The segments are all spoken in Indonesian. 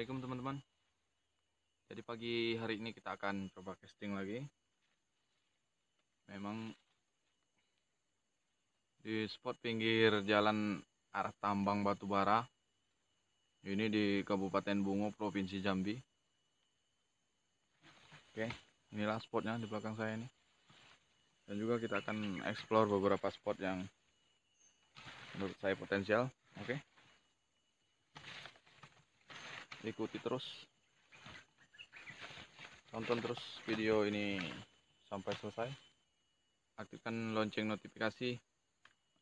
Assalamualaikum teman-teman Jadi pagi hari ini kita akan coba casting lagi Memang Di spot pinggir jalan arah tambang batubara Ini di Kabupaten Bungo, Provinsi Jambi Oke, inilah spotnya di belakang saya ini Dan juga kita akan explore beberapa spot yang Menurut saya potensial Oke okay ikuti terus tonton terus video ini sampai selesai aktifkan lonceng notifikasi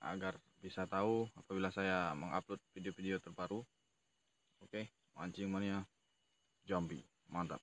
agar bisa tahu apabila saya mengupload video-video terbaru oke okay, mancing mania jambi mantap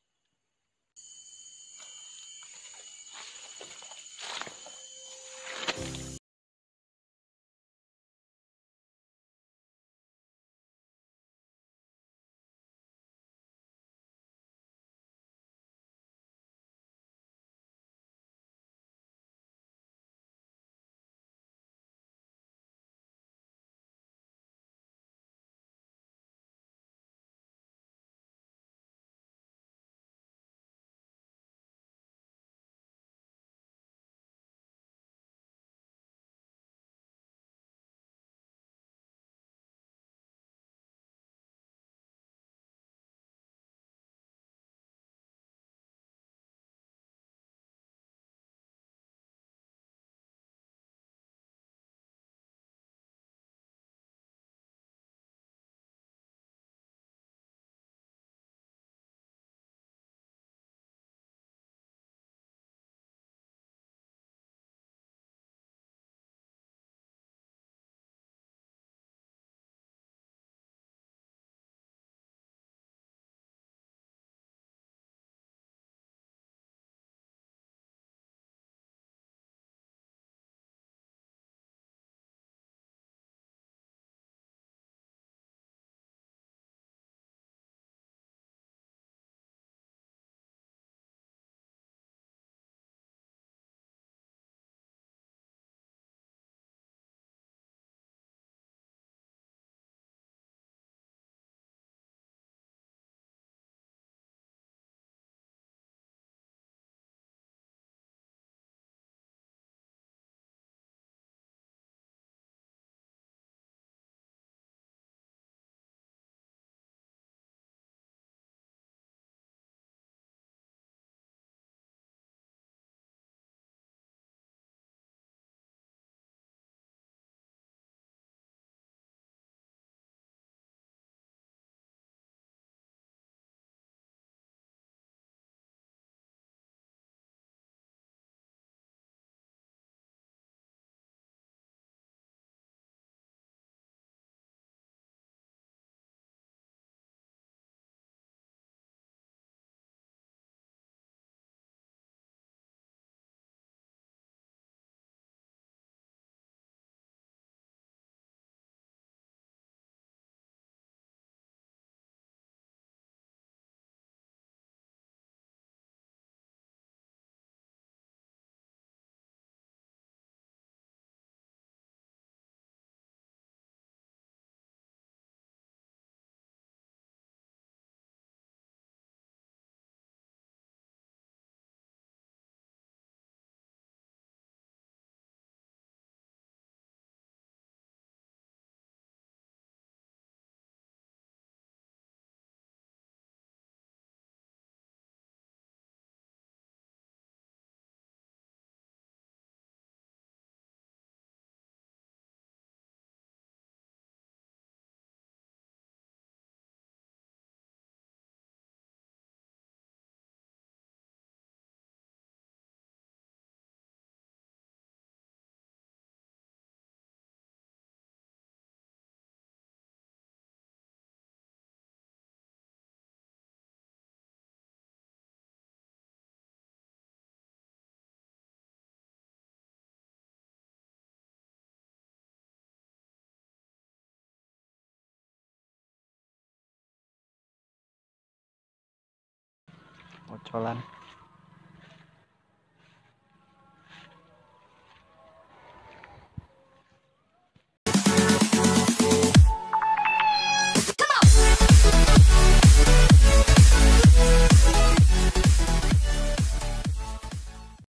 Mocolan.